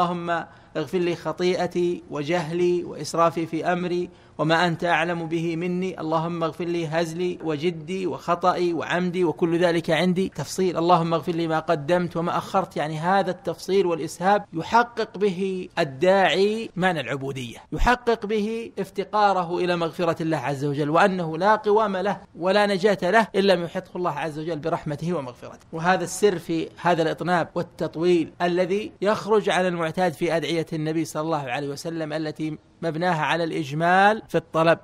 اللهم اغفر لي خطيئتي وجهلي واسرافي في امري وما انت اعلم به مني اللهم اغفر لي هزلي وجدي وخطئي وعمدي وكل ذلك عندي تفصيل اللهم اغفر لي ما قدمت وما اخرت يعني هذا التفصيل والاسهاب يحقق به الداعي معنى العبوديه يحقق به افتقاره الى مغفره الله عز وجل وانه لا قوام له ولا نجاه له ان لم يحطه الله عز وجل برحمته ومغفرته وهذا السر في هذا الاطناب والتطويل الذي يخرج عن المعتاد في ادعيه النبي صلى الله عليه وسلم التي مبناها على الإجمال في الطلب